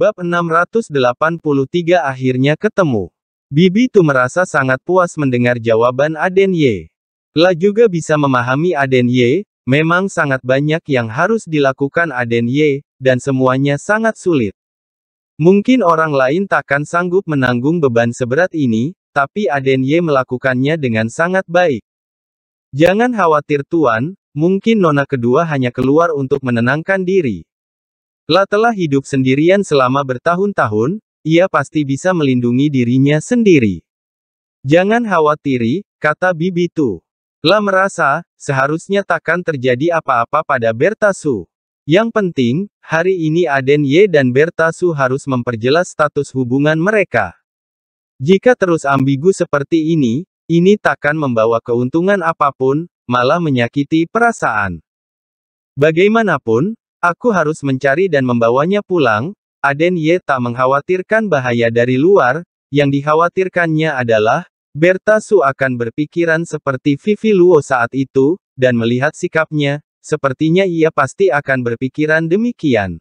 Bab 683 akhirnya ketemu. Bibi tuh merasa sangat puas mendengar jawaban Aden Ye. La juga bisa memahami Aden Ye, memang sangat banyak yang harus dilakukan Aden Ye, dan semuanya sangat sulit. Mungkin orang lain takkan sanggup menanggung beban seberat ini, tapi Aden Ye melakukannya dengan sangat baik. Jangan khawatir Tuan, mungkin Nona kedua hanya keluar untuk menenangkan diri. La telah hidup sendirian selama bertahun-tahun, ia pasti bisa melindungi dirinya sendiri. Jangan khawatiri, kata Bibi Tu. La merasa, seharusnya takkan terjadi apa-apa pada Berta Su. Yang penting, hari ini Aden Ye dan Berta Su harus memperjelas status hubungan mereka. Jika terus ambigu seperti ini, ini takkan membawa keuntungan apapun, malah menyakiti perasaan. Bagaimanapun, Aku harus mencari dan membawanya pulang, Aden Ye tak mengkhawatirkan bahaya dari luar, yang dikhawatirkannya adalah, Berta Su akan berpikiran seperti Vivi Luo saat itu, dan melihat sikapnya, sepertinya ia pasti akan berpikiran demikian.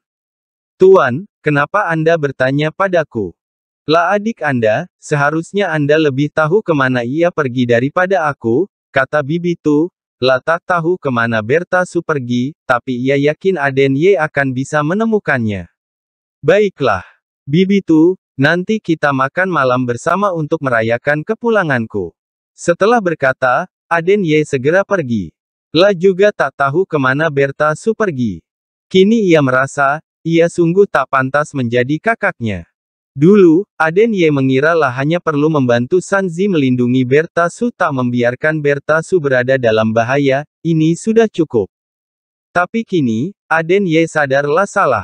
Tuan, kenapa Anda bertanya padaku? Lah adik Anda, seharusnya Anda lebih tahu kemana ia pergi daripada aku, kata Bibi Tu, La tak tahu kemana Berta Su pergi, tapi ia yakin Aden Ye akan bisa menemukannya. Baiklah. Bibi tu, nanti kita makan malam bersama untuk merayakan kepulanganku. Setelah berkata, Aden Ye segera pergi. La juga tak tahu kemana Berta Su pergi. Kini ia merasa, ia sungguh tak pantas menjadi kakaknya. Dulu, Aden Ye mengira lahannya perlu membantu Sanzi melindungi Bertasu tak membiarkan Bertasu berada dalam bahaya, ini sudah cukup. Tapi kini, Aden Ye sadarlah salah.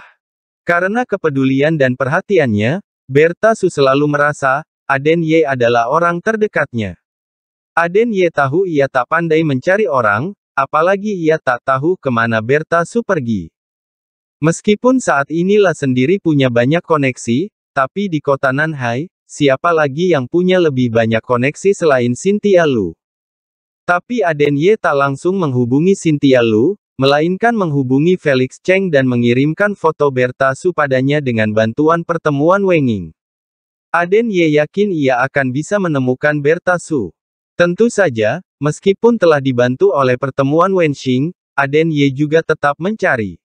Karena kepedulian dan perhatiannya, Berta Bertasu selalu merasa, Aden Ye adalah orang terdekatnya. Aden Ye tahu ia tak pandai mencari orang, apalagi ia tak tahu kemana Bertasu pergi. Meskipun saat inilah sendiri punya banyak koneksi, tapi di kota Nanhai, siapa lagi yang punya lebih banyak koneksi selain Cynthia Lu? Tapi Aden Ye tak langsung menghubungi Cynthia Lu, melainkan menghubungi Felix Cheng dan mengirimkan foto Berta Su padanya dengan bantuan pertemuan Wenging. Aden Ye yakin ia akan bisa menemukan Berta Su. Tentu saja, meskipun telah dibantu oleh pertemuan Wenxing, Aden Ye juga tetap mencari.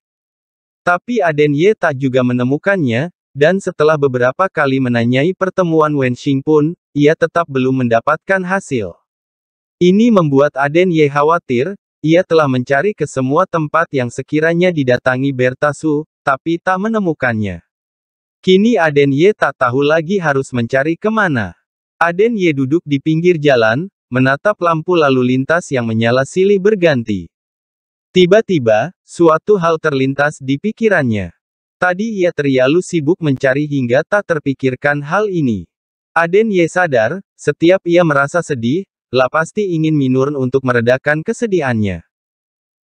Tapi Aden Ye tak juga menemukannya, dan setelah beberapa kali menanyai pertemuan Wen Xing pun, ia tetap belum mendapatkan hasil. Ini membuat Aden Ye khawatir, ia telah mencari ke semua tempat yang sekiranya didatangi Bertasu, tapi tak menemukannya. Kini Aden Ye tak tahu lagi harus mencari kemana. Aden Ye duduk di pinggir jalan, menatap lampu lalu lintas yang menyala silih berganti. Tiba-tiba, suatu hal terlintas di pikirannya. Tadi ia terlalu sibuk mencari hingga tak terpikirkan hal ini. Aden Ye sadar, setiap ia merasa sedih, lah pasti ingin Minurn untuk meredakan kesedihannya.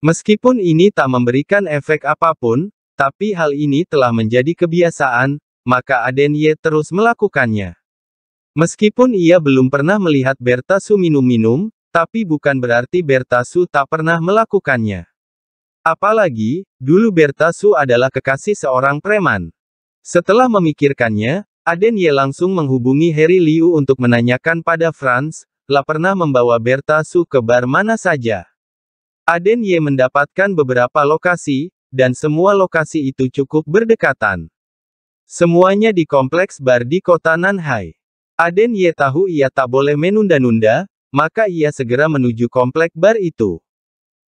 Meskipun ini tak memberikan efek apapun, tapi hal ini telah menjadi kebiasaan, maka Aden Ye terus melakukannya. Meskipun ia belum pernah melihat Bertasu minum-minum, tapi bukan berarti Bertasu tak pernah melakukannya. Apalagi, dulu Bertasu adalah kekasih seorang preman. Setelah memikirkannya, Aden Ye langsung menghubungi Harry Liu untuk menanyakan pada Franz, lah pernah membawa Bertasu ke bar mana saja. Aden Ye mendapatkan beberapa lokasi, dan semua lokasi itu cukup berdekatan. Semuanya di kompleks bar di kota Nanhai. Aden Ye tahu ia tak boleh menunda-nunda, maka ia segera menuju kompleks bar itu.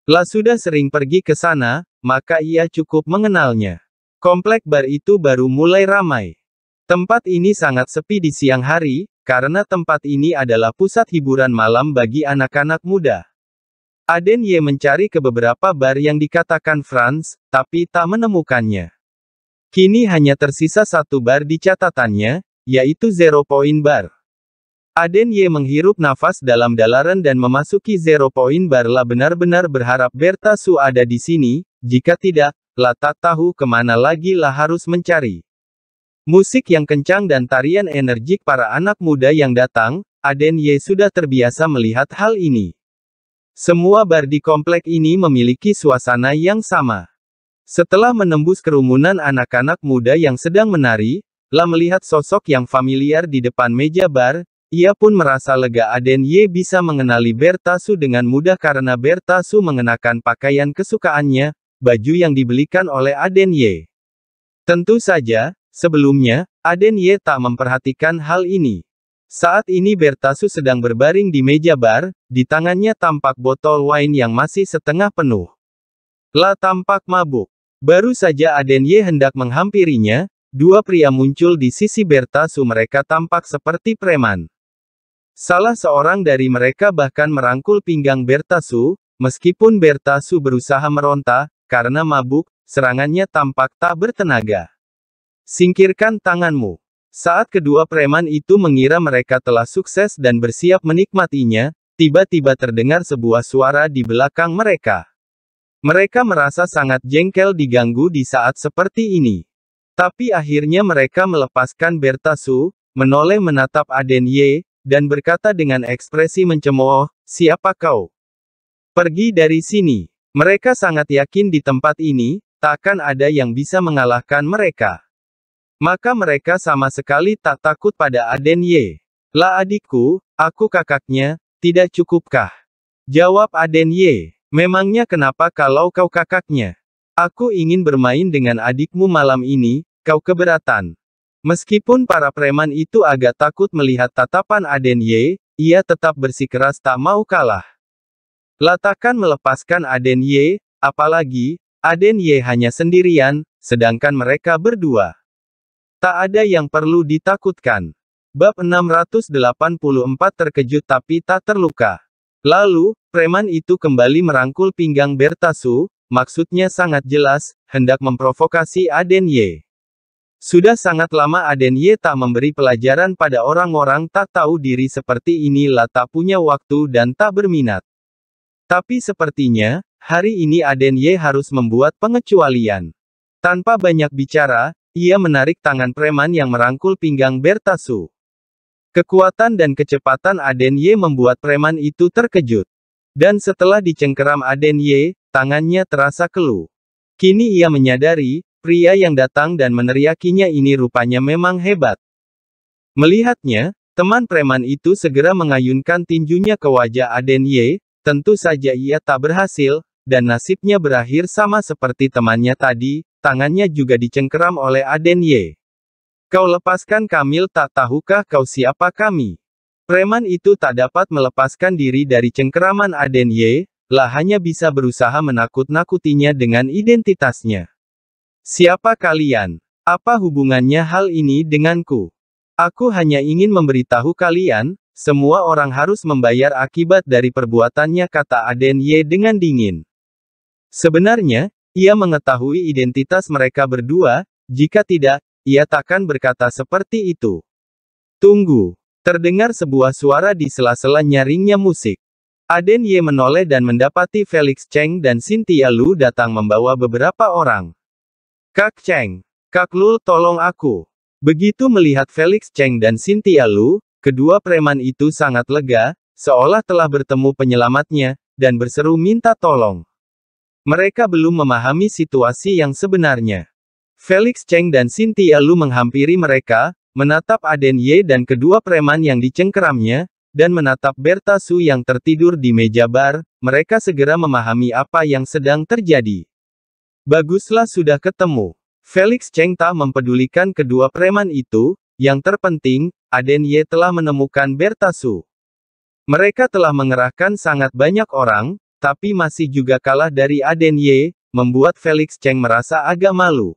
Lah sudah sering pergi ke sana, maka ia cukup mengenalnya. Komplek bar itu baru mulai ramai. Tempat ini sangat sepi di siang hari, karena tempat ini adalah pusat hiburan malam bagi anak-anak muda. Aden Ye mencari ke beberapa bar yang dikatakan Franz, tapi tak menemukannya. Kini hanya tersisa satu bar di catatannya, yaitu Zero Point Bar. Aden Ye menghirup nafas dalam-dalaran dan memasuki zero point Barla benar-benar berharap Berta Su ada di sini, jika tidak, La tak tahu kemana lagi lah harus mencari. Musik yang kencang dan tarian energik para anak muda yang datang, Aden Ye sudah terbiasa melihat hal ini. Semua bar di komplek ini memiliki suasana yang sama. Setelah menembus kerumunan anak-anak muda yang sedang menari, La melihat sosok yang familiar di depan meja bar, ia pun merasa lega Aden Ye bisa mengenali Bertasu dengan mudah karena Bertasu mengenakan pakaian kesukaannya, baju yang dibelikan oleh Aden Ye. Tentu saja, sebelumnya, Aden Ye tak memperhatikan hal ini. Saat ini Bertasu sedang berbaring di meja bar, di tangannya tampak botol wine yang masih setengah penuh. La tampak mabuk. Baru saja Aden Ye hendak menghampirinya, dua pria muncul di sisi Bertasu mereka tampak seperti preman. Salah seorang dari mereka bahkan merangkul pinggang Bertasu, meskipun Bertasu berusaha meronta, karena mabuk, serangannya tampak tak bertenaga. Singkirkan tanganmu. Saat kedua preman itu mengira mereka telah sukses dan bersiap menikmatinya, tiba-tiba terdengar sebuah suara di belakang mereka. Mereka merasa sangat jengkel diganggu di saat seperti ini. Tapi akhirnya mereka melepaskan Bertasu, menoleh menatap Aden Ye, dan berkata dengan ekspresi mencemooh, siapa kau? Pergi dari sini. Mereka sangat yakin di tempat ini, takkan ada yang bisa mengalahkan mereka. Maka mereka sama sekali tak takut pada Aden Ye. Lah adikku, aku kakaknya, tidak cukupkah? Jawab Aden Ye. Memangnya kenapa kalau kau kakaknya? Aku ingin bermain dengan adikmu malam ini, kau keberatan. Meskipun para preman itu agak takut melihat tatapan Aden Ye, ia tetap bersikeras tak mau kalah. Latakan melepaskan Aden Ye, apalagi, Aden Ye hanya sendirian, sedangkan mereka berdua. Tak ada yang perlu ditakutkan. Bab 684 terkejut tapi tak terluka. Lalu, preman itu kembali merangkul pinggang Bertasu, maksudnya sangat jelas, hendak memprovokasi Aden Ye. Sudah sangat lama Aden Ye tak memberi pelajaran pada orang-orang tak tahu diri seperti ini. lah tak punya waktu dan tak berminat. Tapi sepertinya, hari ini Aden Ye harus membuat pengecualian. Tanpa banyak bicara, ia menarik tangan preman yang merangkul pinggang Bertasu. Kekuatan dan kecepatan Aden Ye membuat preman itu terkejut. Dan setelah dicengkeram Aden Ye, tangannya terasa keluh. Kini ia menyadari, Pria yang datang dan meneriakinya ini rupanya memang hebat. Melihatnya, teman preman itu segera mengayunkan tinjunya ke wajah Aden Ye, tentu saja ia tak berhasil, dan nasibnya berakhir sama seperti temannya tadi, tangannya juga dicengkeram oleh Aden Ye. Kau lepaskan Kamil tak tahukah kau siapa kami? Preman itu tak dapat melepaskan diri dari cengkeraman Aden Ye, lah hanya bisa berusaha menakut-nakutinya dengan identitasnya. Siapa kalian? Apa hubungannya hal ini denganku? Aku hanya ingin memberitahu kalian, semua orang harus membayar akibat dari perbuatannya kata Aden Ye dengan dingin. Sebenarnya, ia mengetahui identitas mereka berdua, jika tidak, ia takkan berkata seperti itu. Tunggu. Terdengar sebuah suara di sela-sela nyaringnya musik. Aden Ye menoleh dan mendapati Felix Cheng dan Cynthia Lu datang membawa beberapa orang. Kak Cheng, Kak Lul tolong aku. Begitu melihat Felix Cheng dan Cynthia Lu, kedua preman itu sangat lega, seolah telah bertemu penyelamatnya, dan berseru minta tolong. Mereka belum memahami situasi yang sebenarnya. Felix Cheng dan Cynthia Lu menghampiri mereka, menatap Aden Ye dan kedua preman yang dicengkeramnya, dan menatap Berta Su yang tertidur di meja bar, mereka segera memahami apa yang sedang terjadi. Baguslah sudah ketemu. Felix Cheng tak mempedulikan kedua preman itu, yang terpenting, Aden Ye telah menemukan Bertasu. Mereka telah mengerahkan sangat banyak orang, tapi masih juga kalah dari Aden Ye, membuat Felix Cheng merasa agak malu.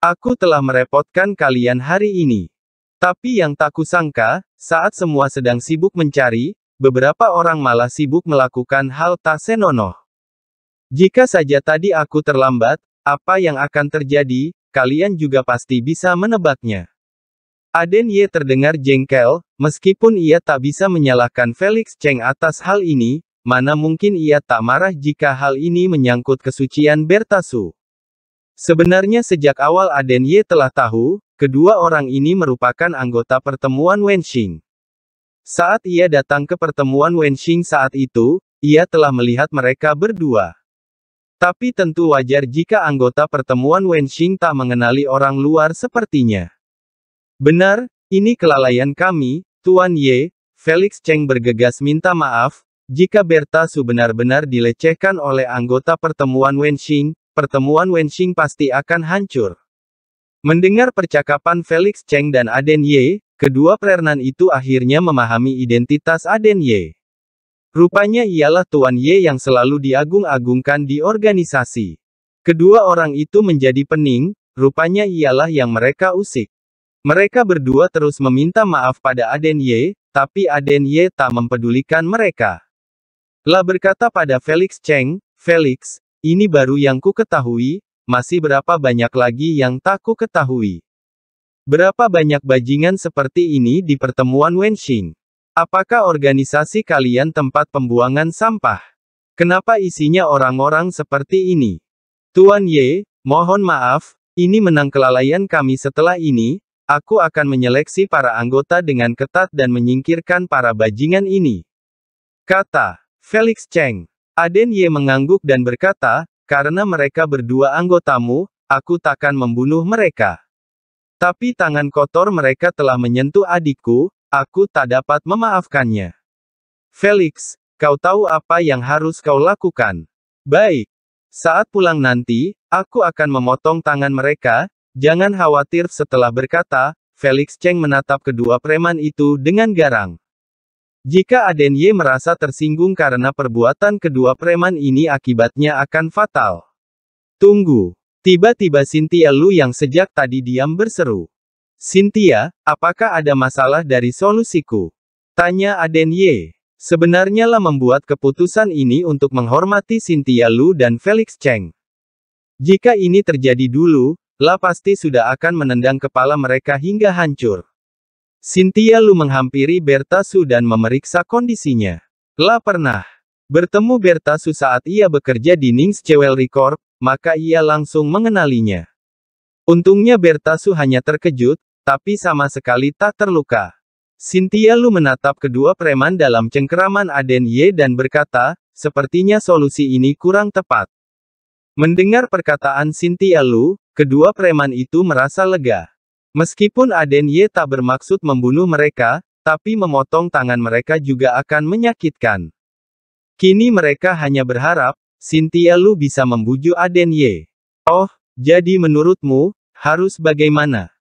Aku telah merepotkan kalian hari ini. Tapi yang tak kusangka, saat semua sedang sibuk mencari, beberapa orang malah sibuk melakukan hal tak senonoh. Jika saja tadi aku terlambat, apa yang akan terjadi, kalian juga pasti bisa menebaknya. Aden Ye terdengar jengkel, meskipun ia tak bisa menyalahkan Felix Cheng atas hal ini, mana mungkin ia tak marah jika hal ini menyangkut kesucian Bertasu. Sebenarnya sejak awal Aden Ye telah tahu, kedua orang ini merupakan anggota pertemuan Wenxing. Saat ia datang ke pertemuan Wenxing saat itu, ia telah melihat mereka berdua. Tapi tentu wajar jika anggota pertemuan Wenxing tak mengenali orang luar sepertinya. Benar, ini kelalaian kami, Tuan Ye, Felix Cheng bergegas minta maaf, jika Berta Su benar-benar dilecehkan oleh anggota pertemuan Wenxing, pertemuan Wenxing pasti akan hancur. Mendengar percakapan Felix Cheng dan Aden Ye, kedua prerenan itu akhirnya memahami identitas Aden Ye. Rupanya ialah Tuan Ye yang selalu diagung-agungkan di organisasi. Kedua orang itu menjadi pening, rupanya ialah yang mereka usik. Mereka berdua terus meminta maaf pada Aden Ye, tapi Aden Ye tak mempedulikan mereka. Lah berkata pada Felix Cheng, Felix, ini baru yang ku ketahui, masih berapa banyak lagi yang tak ku ketahui. Berapa banyak bajingan seperti ini di pertemuan Wenxing? Apakah organisasi kalian tempat pembuangan sampah? Kenapa isinya orang-orang seperti ini? Tuan Ye, mohon maaf, ini menang kelalaian kami setelah ini, aku akan menyeleksi para anggota dengan ketat dan menyingkirkan para bajingan ini. Kata, Felix Cheng. Aden Ye mengangguk dan berkata, karena mereka berdua anggotamu, aku takkan membunuh mereka. Tapi tangan kotor mereka telah menyentuh adikku, Aku tak dapat memaafkannya. Felix, kau tahu apa yang harus kau lakukan. Baik. Saat pulang nanti, aku akan memotong tangan mereka, jangan khawatir setelah berkata, Felix Cheng menatap kedua preman itu dengan garang. Jika Aden Ye merasa tersinggung karena perbuatan kedua preman ini akibatnya akan fatal. Tunggu. Tiba-tiba Sintia Lu yang sejak tadi diam berseru. Cynthia, apakah ada masalah dari solusiku? Tanya Aden Ye. Sebenarnya lah membuat keputusan ini untuk menghormati Cynthia Lu dan Felix Cheng. Jika ini terjadi dulu, lah pasti sudah akan menendang kepala mereka hingga hancur. Cynthia Lu menghampiri Berta Su dan memeriksa kondisinya. Lah pernah bertemu Berta Su saat ia bekerja di Nings Jewelry Record, maka ia langsung mengenalinya. Untungnya Bertasu hanya terkejut, tapi sama sekali tak terluka. Cynthia Lu menatap kedua preman dalam cengkeraman Aden Ye dan berkata, sepertinya solusi ini kurang tepat. Mendengar perkataan Cynthia Lu, kedua preman itu merasa lega. Meskipun Aden Ye tak bermaksud membunuh mereka, tapi memotong tangan mereka juga akan menyakitkan. Kini mereka hanya berharap, Cynthia Lu bisa membujuk Aden Ye. Oh, jadi menurutmu, harus bagaimana?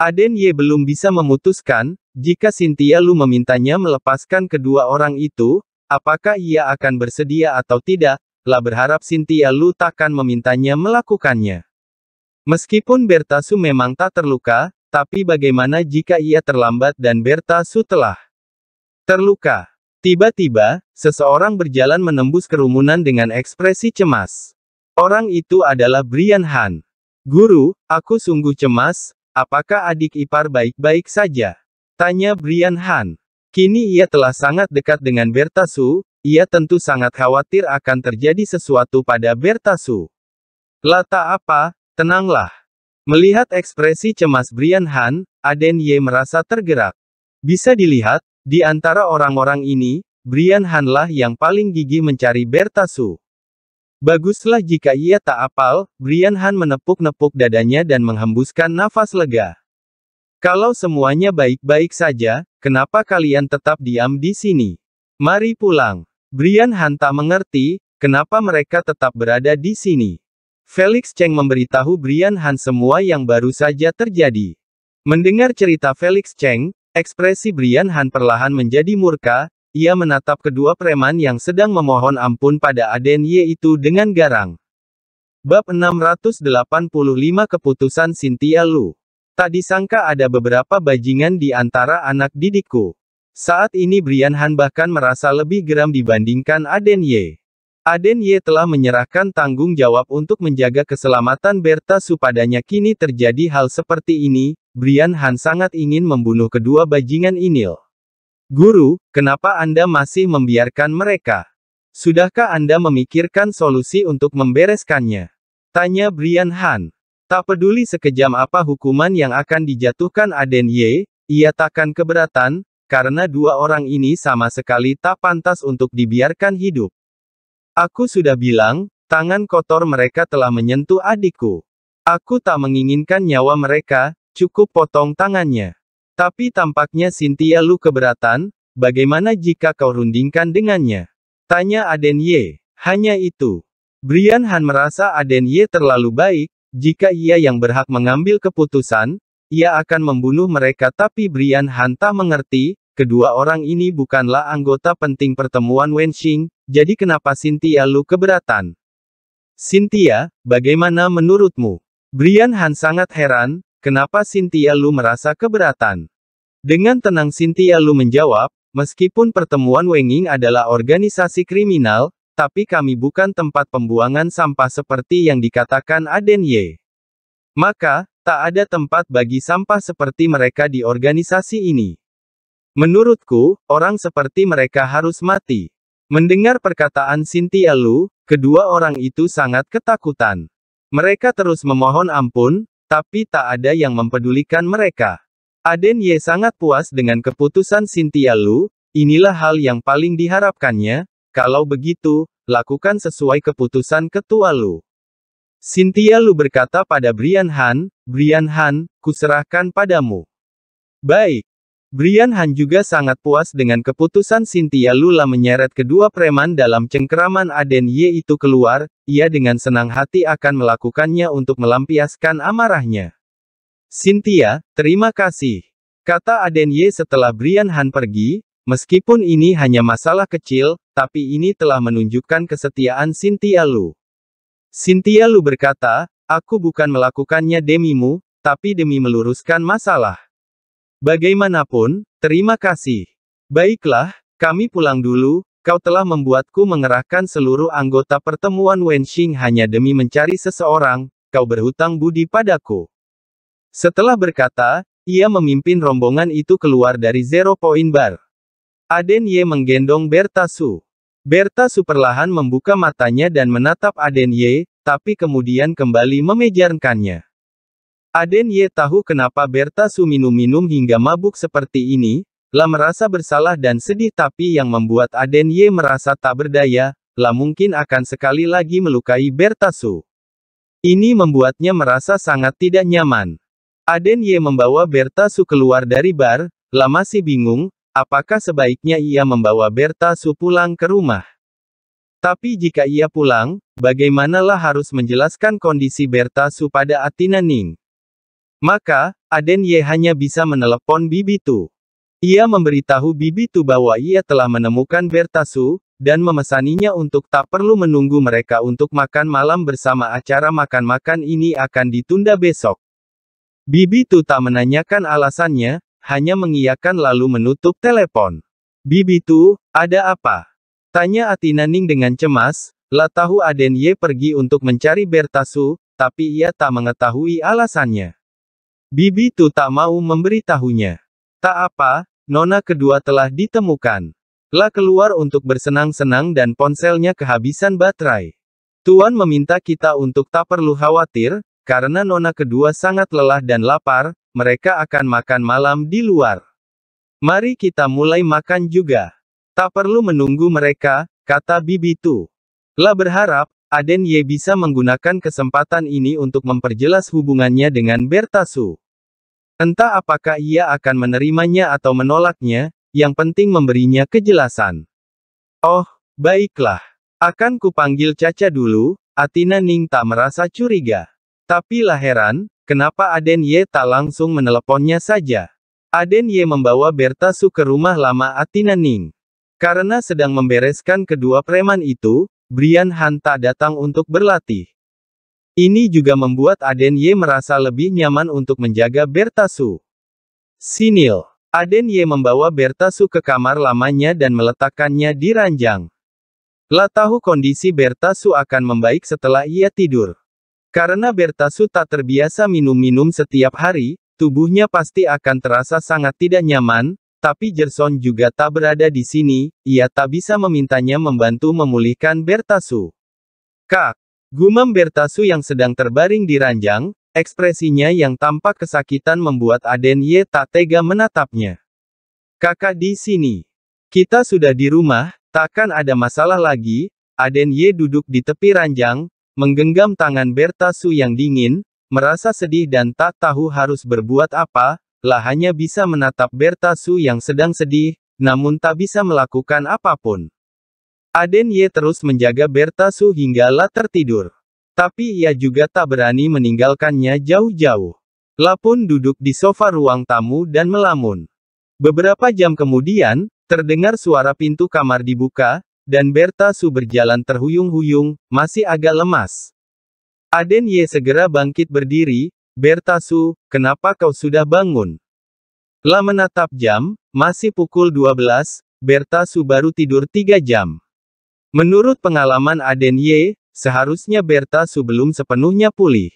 Aden Ye belum bisa memutuskan, jika Cynthia Lu memintanya melepaskan kedua orang itu, apakah ia akan bersedia atau tidak, La berharap Cynthia Lu takkan memintanya melakukannya. Meskipun Berta Su memang tak terluka, tapi bagaimana jika ia terlambat dan Berta Su telah terluka? Tiba-tiba, seseorang berjalan menembus kerumunan dengan ekspresi cemas. Orang itu adalah Brian Han. Guru, aku sungguh cemas, Apakah adik ipar baik-baik saja? Tanya Brian Han. Kini ia telah sangat dekat dengan Bertasu, ia tentu sangat khawatir akan terjadi sesuatu pada Bertasu. Lata apa, tenanglah. Melihat ekspresi cemas Brian Han, Aden Ye merasa tergerak. Bisa dilihat, di antara orang-orang ini, Brian Hanlah yang paling gigih mencari Bertasu. Baguslah jika ia tak apal, Brian Han menepuk-nepuk dadanya dan menghembuskan nafas lega. Kalau semuanya baik-baik saja, kenapa kalian tetap diam di sini? Mari pulang. Brian Han tak mengerti, kenapa mereka tetap berada di sini. Felix Cheng memberitahu Brian Han semua yang baru saja terjadi. Mendengar cerita Felix Cheng, ekspresi Brian Han perlahan menjadi murka, ia menatap kedua preman yang sedang memohon ampun pada Aden Ye itu dengan garang. Bab 685 Keputusan Cynthia Lu Tak disangka ada beberapa bajingan di antara anak didikku. Saat ini Brian Han bahkan merasa lebih geram dibandingkan Aden Ye. Aden Ye telah menyerahkan tanggung jawab untuk menjaga keselamatan Berta supadanya kini terjadi hal seperti ini, Brian Han sangat ingin membunuh kedua bajingan inil. Guru, kenapa Anda masih membiarkan mereka? Sudahkah Anda memikirkan solusi untuk membereskannya? Tanya Brian Han. Tak peduli sekejam apa hukuman yang akan dijatuhkan Aden Ye, ia takkan keberatan, karena dua orang ini sama sekali tak pantas untuk dibiarkan hidup. Aku sudah bilang, tangan kotor mereka telah menyentuh adikku. Aku tak menginginkan nyawa mereka, cukup potong tangannya. Tapi tampaknya Cynthia Lu keberatan, bagaimana jika kau rundingkan dengannya? Tanya Aden Ye. Hanya itu. Brian Han merasa Aden Ye terlalu baik, jika ia yang berhak mengambil keputusan, ia akan membunuh mereka tapi Brian Han tak mengerti, kedua orang ini bukanlah anggota penting pertemuan Wenxing, jadi kenapa Cynthia Lu keberatan? Cynthia, bagaimana menurutmu? Brian Han sangat heran, Kenapa Cynthia Lu merasa keberatan? Dengan tenang Cynthia Lu menjawab, meskipun pertemuan Wenging adalah organisasi kriminal, tapi kami bukan tempat pembuangan sampah seperti yang dikatakan Aden Ye. Maka, tak ada tempat bagi sampah seperti mereka di organisasi ini. Menurutku, orang seperti mereka harus mati. Mendengar perkataan Cynthia Lu, kedua orang itu sangat ketakutan. Mereka terus memohon ampun, tapi tak ada yang mempedulikan mereka. Aden Ye sangat puas dengan keputusan Cynthia Lu, inilah hal yang paling diharapkannya, kalau begitu, lakukan sesuai keputusan ketua Lu. Cynthia Lu berkata pada Brian Han, Brian Han, kuserahkan padamu. Baik, Brian Han juga sangat puas dengan keputusan Cynthia Lula menyeret kedua preman dalam cengkeraman Aden Ye itu keluar, ia dengan senang hati akan melakukannya untuk melampiaskan amarahnya. Cynthia, terima kasih. Kata Aden Ye setelah Brian Han pergi, meskipun ini hanya masalah kecil, tapi ini telah menunjukkan kesetiaan Cynthia Lu. Cynthia Lu berkata, aku bukan melakukannya demimu, tapi demi meluruskan masalah. Bagaimanapun, terima kasih. Baiklah, kami pulang dulu, kau telah membuatku mengerahkan seluruh anggota pertemuan Wenxing hanya demi mencari seseorang, kau berhutang budi padaku. Setelah berkata, ia memimpin rombongan itu keluar dari Zero Point Bar. Aden Ye menggendong Berta Su. Berta Su perlahan membuka matanya dan menatap Aden Ye, tapi kemudian kembali memejarkannya. Aden Ye tahu kenapa Berta Su minum-minum hingga mabuk seperti ini, Lah merasa bersalah dan sedih tapi yang membuat Aden Ye merasa tak berdaya, lah mungkin akan sekali lagi melukai Berta Su. Ini membuatnya merasa sangat tidak nyaman. Aden Ye membawa Berta Su keluar dari bar, Lah masih bingung, apakah sebaiknya ia membawa Berta Su pulang ke rumah. Tapi jika ia pulang, bagaimanalah harus menjelaskan kondisi Berta Su pada Atina Ning? Maka, Aden Ye hanya bisa menelepon Tu. Ia memberitahu Bibi Tu bahwa ia telah menemukan Bertasu, dan memesaninya untuk tak perlu menunggu mereka untuk makan malam bersama acara makan-makan ini akan ditunda besok. Bibi Tu tak menanyakan alasannya, hanya mengiyakan lalu menutup telepon. Bibi Tu, ada apa? Tanya Atinaning dengan cemas, lah tahu Aden Ye pergi untuk mencari Bertasu, tapi ia tak mengetahui alasannya. Bibi Tu tak mau memberitahunya. Tak apa, nona kedua telah ditemukan. La keluar untuk bersenang-senang dan ponselnya kehabisan baterai. Tuan meminta kita untuk tak perlu khawatir, karena nona kedua sangat lelah dan lapar, mereka akan makan malam di luar. Mari kita mulai makan juga. Tak perlu menunggu mereka, kata Bibi Tu. La berharap, Aden Ye bisa menggunakan kesempatan ini untuk memperjelas hubungannya dengan Bertasu. Entah apakah ia akan menerimanya atau menolaknya, yang penting memberinya kejelasan. Oh, baiklah. Akan kupanggil Caca dulu, Atina Ning tak merasa curiga. Tapi lah heran, kenapa Aden Ye tak langsung meneleponnya saja. Aden Ye membawa Bertasu ke rumah lama Atina Ning. Karena sedang membereskan kedua preman itu, Brian Han tak datang untuk berlatih. Ini juga membuat Aden Ye merasa lebih nyaman untuk menjaga Bertasu. Sinil. Aden Ye membawa Bertasu ke kamar lamanya dan meletakkannya di ranjang. La tahu kondisi Bertasu akan membaik setelah ia tidur. Karena Bertasu tak terbiasa minum-minum setiap hari, tubuhnya pasti akan terasa sangat tidak nyaman, tapi Gerson juga tak berada di sini, ia tak bisa memintanya membantu memulihkan Bertasu. Kak, gumam Bertasu yang sedang terbaring di ranjang, ekspresinya yang tampak kesakitan membuat Aden Ye tak tega menatapnya. Kakak di sini. Kita sudah di rumah, takkan ada masalah lagi, Aden Ye duduk di tepi ranjang, menggenggam tangan Bertasu yang dingin, merasa sedih dan tak tahu harus berbuat apa, lah hanya bisa menatap Bertasu yang sedang sedih, namun tak bisa melakukan apapun. Aden Ye terus menjaga Bertasu hingga La tertidur. Tapi ia juga tak berani meninggalkannya jauh-jauh. La pun duduk di sofa ruang tamu dan melamun. Beberapa jam kemudian, terdengar suara pintu kamar dibuka, dan Berta Su berjalan terhuyung-huyung, masih agak lemas. Aden Ye segera bangkit berdiri, Bertasu, kenapa kau sudah bangun? Lama menatap jam, masih pukul 12, Bertasu baru tidur 3 jam. Menurut pengalaman Aden Ye, seharusnya Bertasu belum sepenuhnya pulih.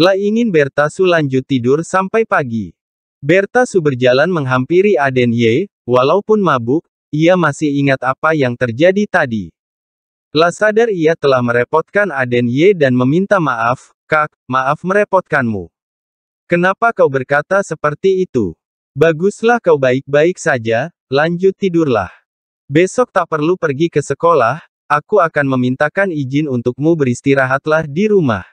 La ingin Bertasu lanjut tidur sampai pagi. Bertasu berjalan menghampiri Aden Ye, walaupun mabuk, ia masih ingat apa yang terjadi tadi. La sadar ia telah merepotkan Aden Ye dan meminta maaf, Kak, maaf merepotkanmu. Kenapa kau berkata seperti itu? Baguslah kau baik-baik saja, lanjut tidurlah. Besok tak perlu pergi ke sekolah, aku akan memintakan izin untukmu beristirahatlah di rumah.